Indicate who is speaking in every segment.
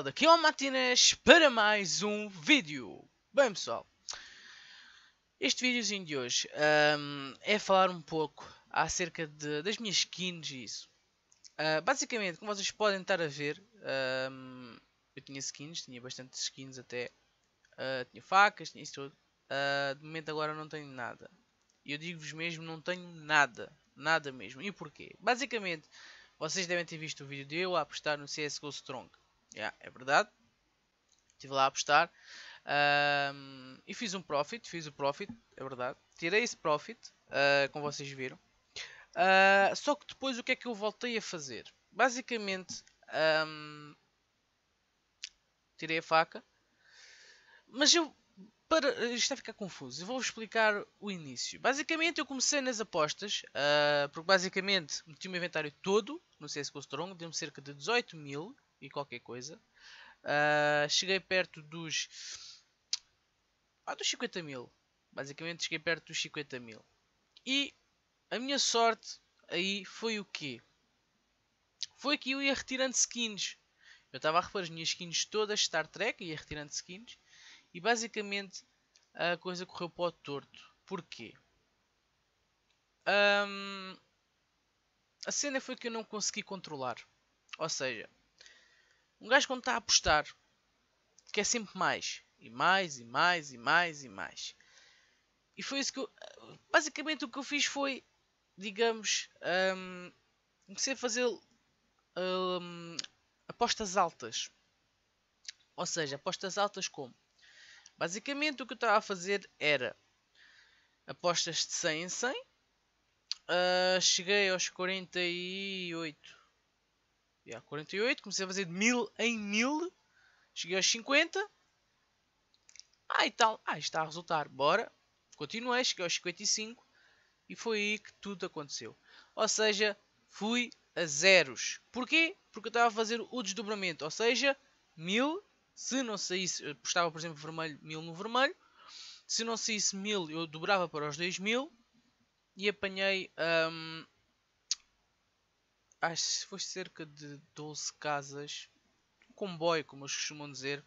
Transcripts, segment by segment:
Speaker 1: pessoal, daqui ao Matinas para mais um vídeo. Bem pessoal, este videozinho de hoje um, é falar um pouco acerca de, das minhas skins e isso. Uh, basicamente, como vocês podem estar a ver, um, eu tinha skins, tinha bastante skins até, uh, tinha facas, tinha isso tudo. Uh, de momento agora não tenho nada. E Eu digo-vos mesmo, não tenho nada, nada mesmo. E porquê? Basicamente, vocês devem ter visto o vídeo de eu a apostar no CSGO Strong. Yeah, é verdade. Estive lá a apostar. Um, e fiz um profit, fiz o profit, é verdade. Tirei esse profit, uh, como vocês viram. Uh, só que depois o que é que eu voltei a fazer? Basicamente, um, tirei a faca. Mas eu. Para, isto está é a ficar confuso. Eu vou explicar o início. Basicamente, eu comecei nas apostas, uh, porque basicamente meti o meu inventário todo no CSGO Strong, deu-me cerca de 18 mil e qualquer coisa. Uh, cheguei perto dos. Ah, dos 50 mil. Basicamente, cheguei perto dos 50 mil. E a minha sorte aí foi o quê? Foi que eu ia retirando skins. Eu estava a reparar as minhas skins todas Star Trek, ia retirando skins. E basicamente a coisa correu para o torto. Porquê? Um, a cena foi que eu não consegui controlar. Ou seja, um gajo quando está a apostar quer sempre mais. E mais, e mais, e mais, e mais. E foi isso que eu. Basicamente o que eu fiz foi, digamos, um, comecei a fazer um, apostas altas. Ou seja, apostas altas como? Basicamente o que eu estava a fazer era apostas de 100 em 100. Uh, ah, cheguei aos 48 e a 48, comecei a fazer de 1000 em 1000. Cheguei aos 50. Ah, e tal. Ah, está a resultar. Bora. Continuei, cheguei aos 55. E foi aí que tudo aconteceu. Ou seja, fui a zeros. Porquê? Porque eu estava a fazer o desdobramento. Ou seja, 1000. Se não saísse, eu postava por exemplo vermelho, 1000 no vermelho. Se não saísse 1000, eu dobrava para os 2000. E apanhei hum, acho que foi cerca de 12 casas, um comboio, como eles costumam dizer,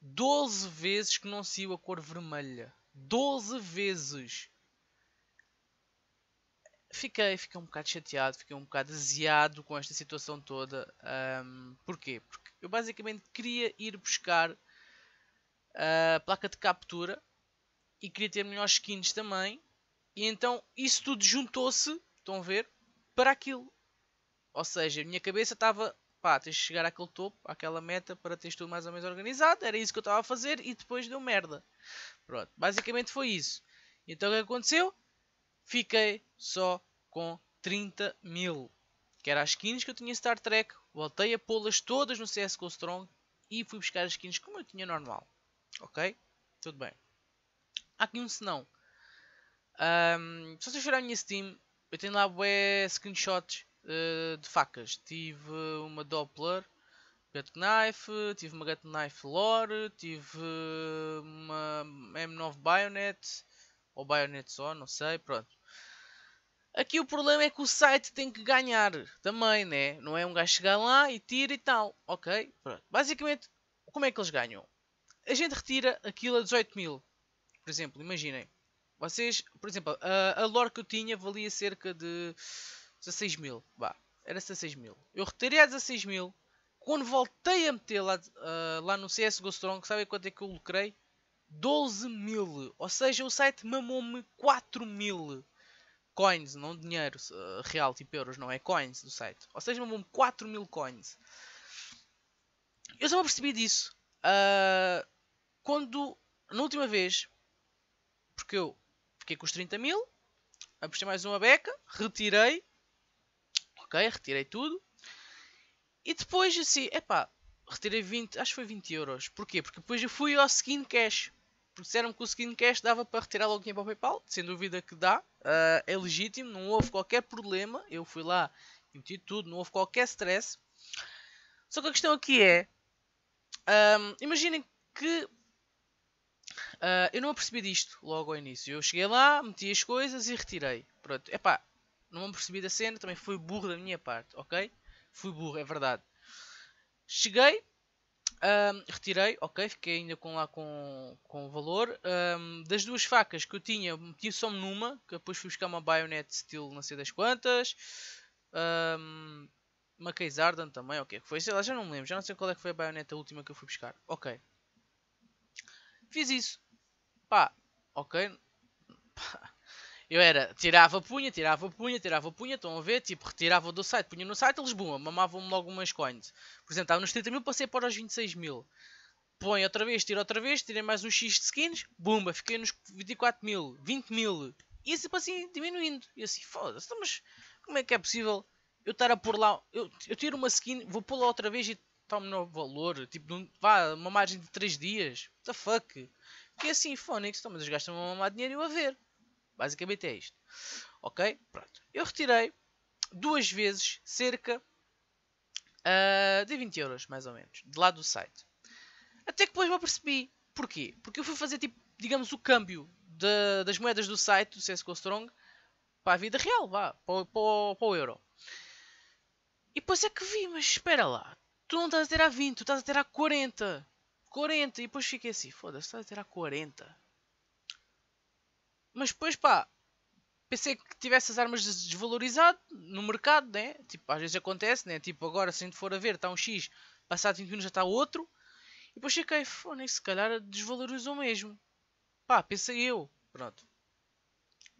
Speaker 1: 12 vezes que não saiu a cor vermelha. 12 vezes! Fiquei, fiquei um bocado chateado, fiquei um bocado aziado com esta situação toda. Um, porquê? Porque eu basicamente queria ir buscar a ah, placa de captura e queria ter melhores skins também. E então isso tudo juntou-se, estão a ver? para aquilo. Ou seja, a minha cabeça estava, pá, tens de chegar àquele topo, àquela meta para teres tudo mais ou menos organizado. Era isso que eu estava a fazer e depois deu merda. Pronto, basicamente foi isso. Então o que aconteceu? Fiquei só com 30 mil. Que era as skins que eu tinha em Star Trek. Voltei a pô-las todas no CSGO Strong e fui buscar as skins como eu tinha normal. Ok? Tudo bem. Há aqui um senão. Um, se vocês forem a minha Steam, eu tenho lá bué screenshots uh, de facas. Tive uma Doppler knife, tive uma knife Lore, tive uma M9 Bayonet ou Bayonet só, não sei, pronto. Aqui o problema é que o site tem que ganhar também, né? Não é um gajo chegar lá e tira e tal. Ok, pronto. Basicamente, como é que eles ganham? A gente retira aquilo a 18 mil, por exemplo, imaginem. Vocês, por exemplo, a, a lore que eu tinha valia cerca de 16 mil. era 16 mil. Eu retirei a 16 mil. Quando voltei a meter lá, uh, lá no CSGO Strong, sabem quanto é que eu lucrei? 12 mil. Ou seja, o site mamou-me 4 mil coins, não dinheiro uh, real, tipo euros, não é coins do site. Ou seja, mamou-me 4 mil coins. Eu só me percebi disso uh, quando, na última vez, porque eu Fiquei com os 30 mil. Apostei mais uma beca. Retirei. Ok, retirei tudo. E depois assim, epá, retirei 20, acho que foi 20 euros. Porquê? Porque depois eu fui ao Skin Cash. Porque disseram que o Skin Cash dava para retirar logo dinheiro para o PayPal. Sem dúvida que dá. Uh, é legítimo, não houve qualquer problema. Eu fui lá e meti tudo, não houve qualquer stress. Só que a questão aqui é: um, ah, imaginem que Uh, eu não percebi disto logo ao início. Eu cheguei lá, meti as coisas e retirei. Pronto, epá, não me percebi da cena, também foi burro da minha parte, ok? Fui burro, é verdade. Cheguei, um, retirei, ok, fiquei ainda com lá com, com o valor. Um, das duas facas que eu tinha, meti só numa, que depois fui buscar uma baionete estilo não sei das quantas. Um, uma Case Arden também, ok, foi, sei lá, já não me lembro, já não sei qual é que foi a baioneta última que eu fui buscar, ok. Fiz isso, Pá, ok. Eu era, tirava punha, tirava punha, tirava punha, estão a ver? Tipo, retirava do site, punha no site, eles boom, mamavam-me logo umas coins. Por exemplo, estava nos 30 mil, passei para os 26 mil. Põe outra vez, tira outra vez, tirei mais um X de skins, bumba, fiquei nos 24 mil, 20 mil. E tipo assim, diminuindo. E assim, foda-se, então, mas como é que é possível eu estar a pôr lá, eu, eu tiro uma skin, vou pô-la outra vez e tomo novo valor, tipo, num, vá, uma margem de 3 dias, what the fuck? que assim Sinfonix, então, mas eles gastam uma mamar dinheiro eu a ver. Basicamente é isto. Ok? Pronto. Eu retirei duas vezes cerca uh, de 20 euros, mais ou menos, de lá do site. Até que depois me apercebi. Porquê? Porque eu fui fazer, tipo, digamos, o câmbio de, das moedas do site do CSGO Strong para a vida real, vá, para, para, para o euro. E depois é que vi, mas espera lá, tu não estás a ter a 20, tu estás a ter a 40. 40. E depois fiquei assim, foda-se, está a tirar 40. Mas depois, pá, pensei que tivesse as armas desvalorizado no mercado, né? Tipo, às vezes acontece, né? Tipo, agora, se a gente for a ver, está um X, passado 20 já está outro. E depois fiquei, foda se calhar desvalorizou mesmo. Pá, pensei eu. Pronto.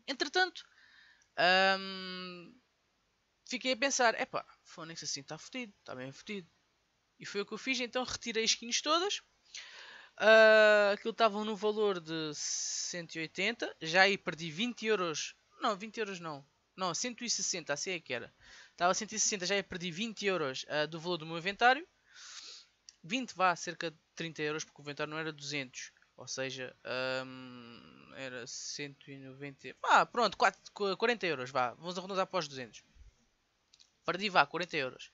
Speaker 1: Entretanto, hum, fiquei a pensar, é foda-se, assim está fodido, está bem fodido. E foi o que eu fiz, então retirei as skins todas. Uh, aquilo estava no valor de 180. Já aí perdi 20 euros. Não, 20 euros não. Não, 160, assim é que era. Estava 160, já aí perdi 20 euros uh, do valor do meu inventário. 20 vá cerca de 30 euros, porque o inventário não era 200. Ou seja, um, era 190. Ah, pronto, 4, 40 euros, vá. Vamos arredondar para os 200. Perdi, vá, 40 euros.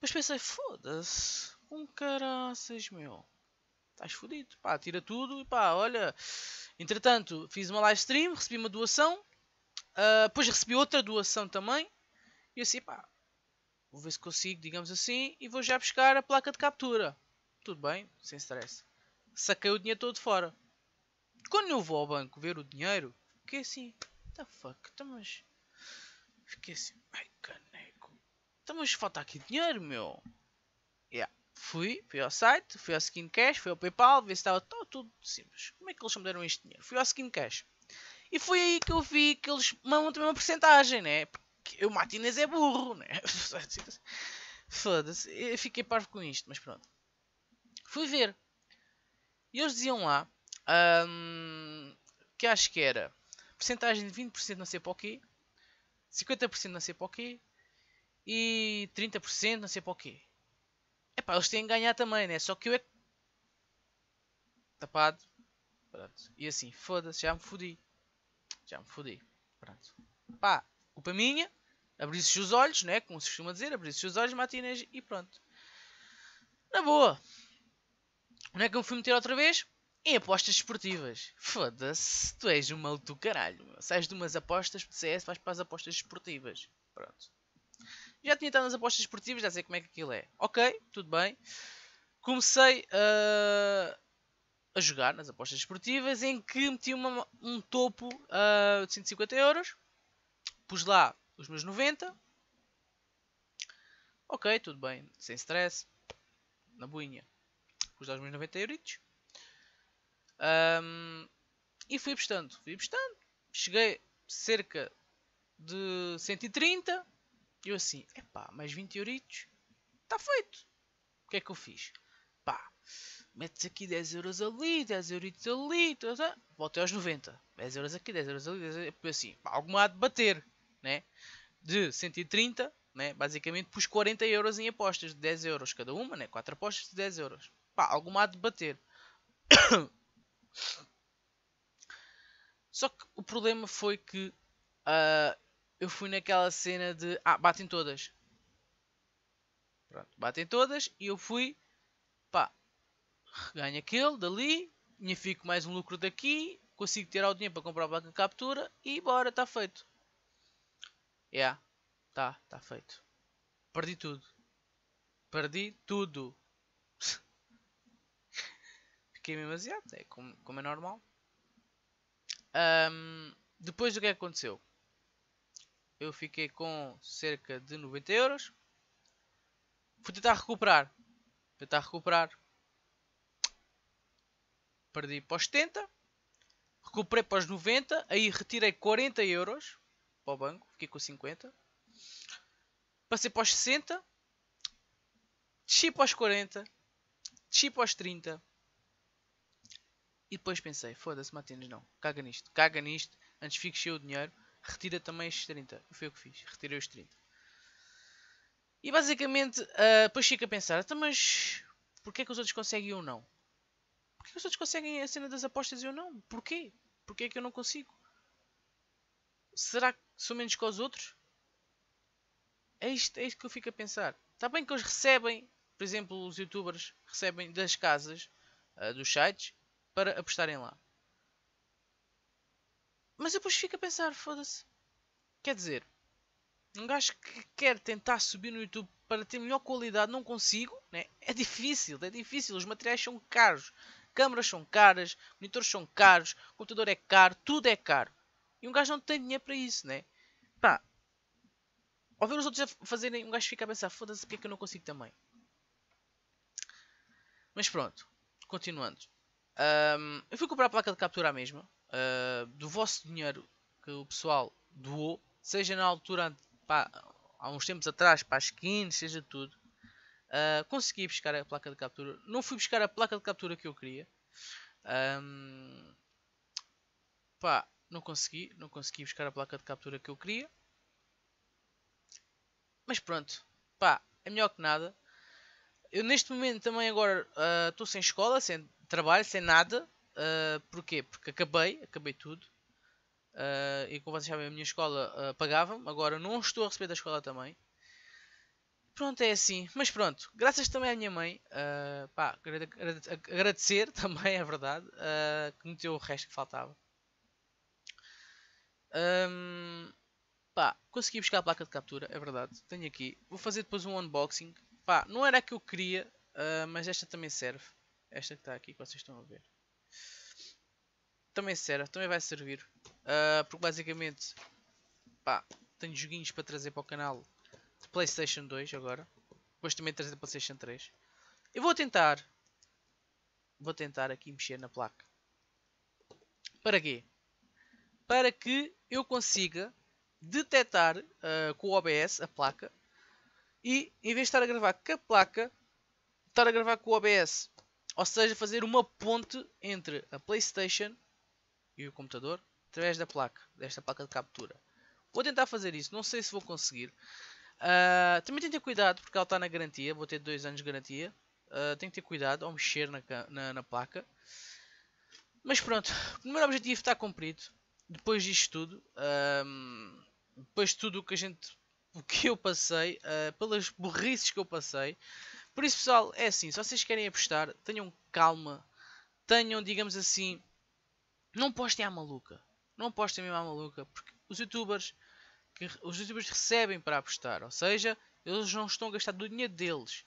Speaker 1: Mas pensei, foda-se. Um caraças, meu estás fodido, pá, tira tudo e pá, olha. Entretanto, fiz uma live stream, recebi uma doação, uh, depois recebi outra doação também, e assim, pá, vou ver se consigo, digamos assim, e vou já buscar a placa de captura. Tudo bem, sem stress. Saquei o dinheiro todo fora. Quando eu vou ao banco ver o dinheiro, fiquei assim, the fuck, estamos. Então, fiquei assim, ai caneco, estamos então, falta aqui dinheiro, meu. Yeah. Fui, fui ao site, fui ao Skin Cash, fui ao PayPal, ver se estava tudo, oh, tudo simples. Como é que eles me deram este dinheiro? Fui ao Skin Cash. E foi aí que eu vi que eles também uma porcentagem, né? Porque o Martinez é burro, né? Foda-se, eu fiquei parvo com isto, mas pronto. Fui ver. E eles diziam lá hum, que acho que era porcentagem de 20% não sei para o quê, 50% não sei para o quê e 30% não sei para o quê. Epá, eles têm que ganhar também, né? Só que eu é tapado. Pronto. E assim, foda-se, já me fodi. Já me fodi. Pronto. Pá, culpa minha. Abri-se os olhos, né? Como se costuma dizer, abri-se os olhos, matinês e pronto. Na boa. Onde é que eu me fui meter outra vez? Em apostas esportivas. Foda-se, tu és um maluco do caralho. Sais de umas apostas de CS, vais para as apostas esportivas. Pronto. Já tinha estado nas apostas esportivas, já sei como é que aquilo é. Ok, tudo bem. Comecei a, ah, a jogar nas apostas esportivas em que meti uma, um topo uh, de 150 euros. Pus lá os meus 90. Ok, tudo bem, sem stress. Na boinha. Pus lá os meus 90 euros Um, e fui apostando, fui apostando. Cheguei cerca de 130. E eu assim, epá, mais 20 euritos, está feito. O que é que eu fiz? Pá, metes aqui 10 euros ali, 10 euritos ali, tá? voltei aos 90. 10 euros aqui, 10 euros ali, 10 euros... assim, pá, alguma há de bater, né? De 130, né? basicamente pus 40 euros em apostas de 10 euros cada uma, né? 4 apostas de 10 euros. Pá, alguma há de bater. Só que o problema foi que uh, eu fui naquela cena de. Ah, batem todas. Pronto, batem todas e eu fui. Pá, ganho aquele dali, minha fico mais um lucro daqui, consigo tirar o dinheiro para comprar o banco de captura e bora, está feito. É, yeah, tá, tá feito. Perdi tudo. Perdi tudo. Fiquei mesmo aziado, é como, como é normal. Um, depois o é que aconteceu? eu fiquei com cerca de 90 euros. Vou tentar recuperar. tentar recuperar. Perdi para os 70. Recuperei para os 90. Aí retirei 40 euros para o banco. Fiquei com 50. Passei para os 60. Desci para os 40. Desci para os 30. E depois pensei, foda-se, Matinas, não. Caga nisto. Caga nisto. Antes fique cheio o dinheiro retira também estes 30. E foi o que fiz, retirei os 30. E basicamente, uh, depois fico a pensar, então, mas porquê é que os outros conseguem ou não? Porquê é que os outros conseguem a cena das apostas e eu não? Porquê? Porquê é que eu não consigo? Será que sou menos que os outros? É isto, é isto que eu fico a pensar. Está bem que eles recebem, por exemplo, os youtubers recebem das casas, uh, dos sites, para apostarem lá. Mas depois fico a pensar, foda-se. Quer dizer, um gajo que quer tentar subir no YouTube para ter melhor qualidade não consigo, né? é difícil, é difícil. Os materiais são caros, câmaras são caras, monitores são caros, computador é caro, tudo é caro. E um gajo não tem dinheiro para isso, né? Pá, ao ver os outros a fazerem, um gajo fica a pensar: foda-se, porque é que eu não consigo também? Mas pronto, continuando. Um, eu fui comprar a placa de captura à mesma, uh, do vosso dinheiro que o pessoal doou, seja na altura pá, há uns tempos atrás para as skins, seja tudo, uh, consegui buscar a placa de captura. Não fui buscar a placa de captura que eu queria. Um, pá, não consegui, não consegui buscar a placa de captura que eu queria. Mas pronto, pá, é melhor que nada. Eu neste momento também agora ah, estou uh, sem escola, sem trabalho, sem nada. Uh, porquê? Porque acabei, acabei tudo. Uh, e como vocês sabem, a minha escola uh, pagava-me. Agora não estou a receber da escola também. Pronto, é assim. Mas pronto, graças também à minha mãe. Uh, pá, agradecer também, é verdade. que me deu o resto que faltava. Um, pá, consegui buscar a placa de captura, é verdade. Tenho aqui. Vou fazer depois um unboxing. Pá, não era a que eu queria, mas esta também serve. Esta que está aqui, que vocês estão a ver também serve, também vai servir. Uh, porque basicamente, pá, tenho joguinhos para trazer para o canal de Playstation 2 agora. Depois também trazer para Playstation 3. Eu vou tentar, vou tentar aqui mexer na placa. Para quê? Para que eu consiga detectar uh, com o OBS a placa e em vez de estar a gravar com a placa, estar a gravar com o OBS. Ou seja, fazer uma ponte entre a PlayStation e o computador através da placa, desta placa de captura. Vou tentar fazer isso, não sei se vou conseguir. Uh, também tenho que ter cuidado porque ela está na garantia, vou ter 2 anos de garantia. Uh, tenho que ter cuidado ao mexer na, na, na placa. Mas pronto, o primeiro objetivo está cumprido. Depois disto tudo, ah, depois de tudo o que a gente, o que eu passei, uh, pelas burrices que eu passei. Por isso, pessoal, é assim: se vocês querem apostar, tenham calma, tenham, digamos assim, não postem à maluca. Não postem mesmo à maluca. Porque os youtubers, que, os youtubers recebem para apostar. Ou seja, eles não estão a gastar do dinheiro deles.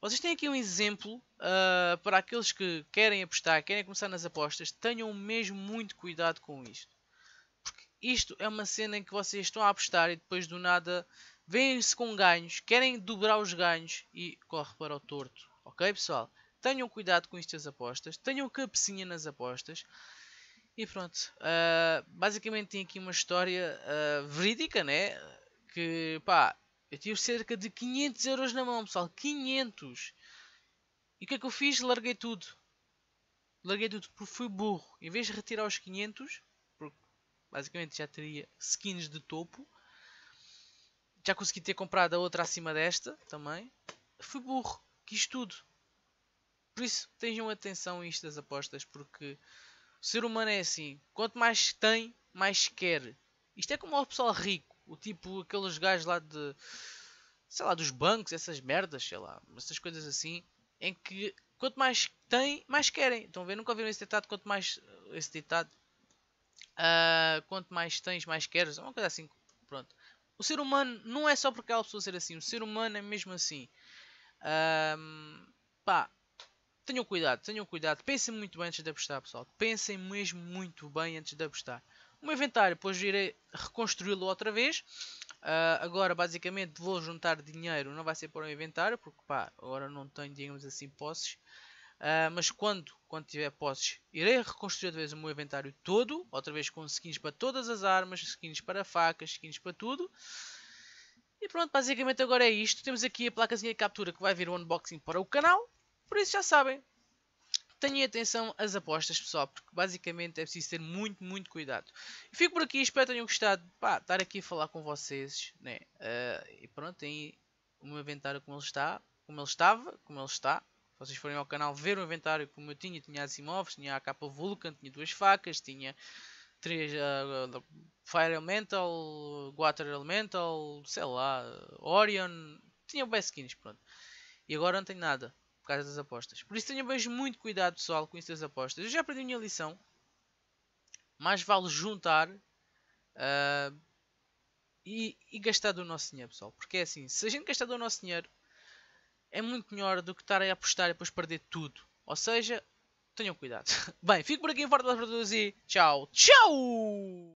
Speaker 1: Vocês têm aqui um exemplo uh, para aqueles que querem apostar, querem começar nas apostas. Tenham mesmo muito cuidado com isto. Porque isto é uma cena em que vocês estão a apostar e depois do nada vêm-se com ganhos, querem dobrar os ganhos e corre para o torto. Ok, pessoal? Tenham cuidado com estas apostas, tenham cabecinha nas apostas. E pronto, uh, basicamente tem aqui uma história uh, verídica, né? Que pá, eu tive cerca de 500 euros na mão, pessoal. 500! E o que é que eu fiz? Larguei tudo. Larguei tudo porque fui burro. Em vez de retirar os 500, porque basicamente já teria skins de topo, já consegui ter comprado a outra acima desta também. Fui burro. Quis tudo. Por isso, tenham atenção a isto das apostas, porque o ser humano é assim. Quanto mais tem, mais quer. Isto é como o pessoal rico. O tipo, aqueles gajos lá de. Sei lá, dos bancos, essas merdas, sei lá. Essas coisas assim. Em que quanto mais tem, mais querem. Estão a ver? Nunca viram esse ditado. Quanto mais. Esse ditado. Uh, quanto mais tens, mais queres. É uma coisa assim. Pronto. O ser humano não é só porque é uma pessoa ser assim. O ser humano é mesmo assim. Um, ah, pá, tenham cuidado, tenham cuidado, pensem muito bem antes de apostar, pessoal. Pensem mesmo muito bem antes de apostar. O meu inventário, depois irei reconstruí-lo outra vez. Uh, agora, basicamente, vou juntar dinheiro, não vai ser para o inventário, porque pá, agora não tenho, digamos assim, posses. Uh, mas quando, quando tiver posses, irei reconstruir outra vez o meu inventário todo, outra vez com skins para todas as armas, skins para facas, skins para tudo. E pronto, basicamente agora é isto. Temos aqui a placazinha de captura que vai vir o unboxing para o canal. Por isso já sabem. Tenham atenção às apostas, pessoal, porque basicamente é preciso ter muito, muito cuidado. fico por aqui, espero que tenham gostado de estar aqui a falar com vocês. Né? Uh, e pronto, tem o meu inventário como ele está, como ele estava, como ele está vocês forem ao canal ver o inventário como eu tinha, tinha as imóveis tinha a capa Vulcan, tinha duas facas, tinha três uh, Fire Elemental, Water Elemental, sei lá, Orion, tinha best skins, pronto. E agora não tenho nada por causa das apostas. Por isso tenham mesmo muito cuidado pessoal com estas apostas. Eu já aprendi a minha lição. Mais vale juntar uh, e, e, gastar do nosso dinheiro, pessoal. Porque é assim, se a gente gastar do nosso dinheiro, é muito melhor do que estar a apostar e depois perder tudo. Ou seja, tenham cuidado. bem, fico por aqui, em forte das para todos e tchau, tchau!